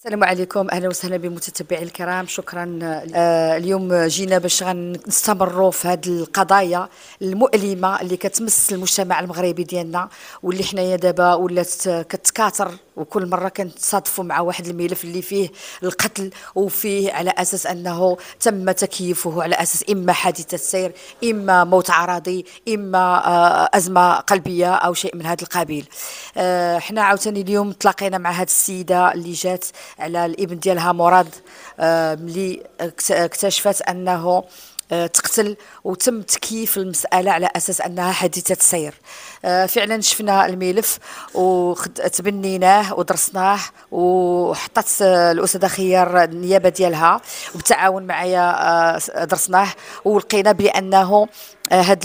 السلام عليكم اهلا وسهلا بمتتبعي الكرام شكرا آه اليوم جينا باش غنستمروا في هذه القضايا المؤلمه اللي كتمس المجتمع المغربي ديالنا واللي حنايا دابا ولات كتكاثر وكل مره كنتصادفوا مع واحد الملف اللي فيه القتل وفيه على اساس انه تم تكييفه على اساس اما حادثه سير اما موت عرضي اما آه ازمه قلبيه او شيء من هذا القبيل آه حنا عاوتاني اليوم تلاقينا مع هذه السيده اللي جات على الابن ديالها مراد آه، ملي اكتشفت انه آه، تقتل وتم تكييف المساله على اساس انها حادثه سير آه، فعلا شفنا الملف وتبنيناه ودرسناه وحطت الاستاذه خيار النيابه ديالها وبالتعاون معايا درسناه ولقينا بانه هاد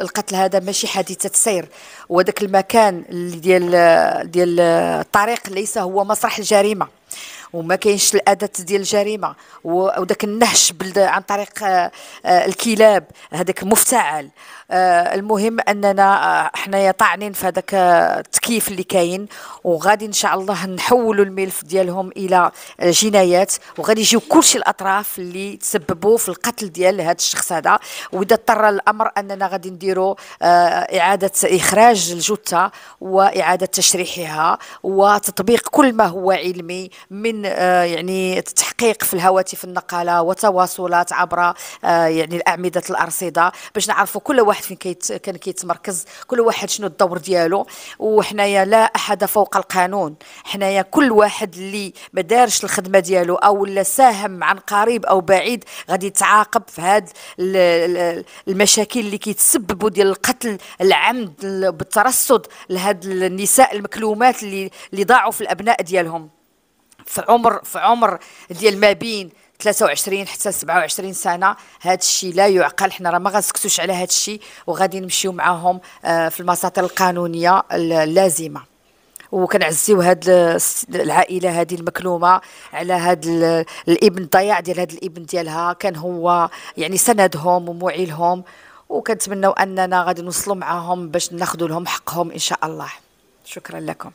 القتل هذا ماشي حادثه سير وذاك المكان ديال ديال الطريق ليس هو مسرح الجريمه وما كاينش الاداه ديال الجريمه وداك النهش عن طريق آه، آه، الكلاب هذاك مفتعل آه، المهم اننا حنايا طاعنين في هذاك التكييف اللي كاين وغادي ان شاء الله نحولوا الملف ديالهم الى جنايات وغادي يجيو كلشي الاطراف اللي تسببوا في القتل ديال هذا الشخص هذا واذا اضطر الامر اننا غادي نديروا اعاده اخراج الجثه واعاده تشريحها وتطبيق كل ما هو علمي من من آه، يعني التحقيق في الهواتف النقاله وتواصلات عبر آه، يعني الاعمده الارصده باش نعرفوا كل واحد فين كيت كان كيتمركز كل واحد شنو الدور ديالو وحنايا لا احد فوق القانون حنايا كل واحد اللي ما دارش الخدمه ديالو او لا ساهم عن قريب او بعيد غادي يتعاقب في هاد المشاكل اللي كيتسببوا ديال القتل العمد بالترصد لهاد النساء المكلومات اللي اللي ضاعوا في الابناء ديالهم في عمر في عمر ديال ما بين 23 حتى 27 سنه هذا الشيء لا يعقل حنا راه ما غنسكتوش على هذا الشيء وغادي نمشيو معاهم آه، في المساطر القانونيه اللازمه وكنعزيو هاد العائله هذه المكلومه على هاد الابن الضياع ديال هاد الابن ديالها كان هو يعني سندهم ومعيلهم وكنتمنوا اننا غادي نوصلوا معاهم باش ناخذوا لهم حقهم ان شاء الله شكرا لكم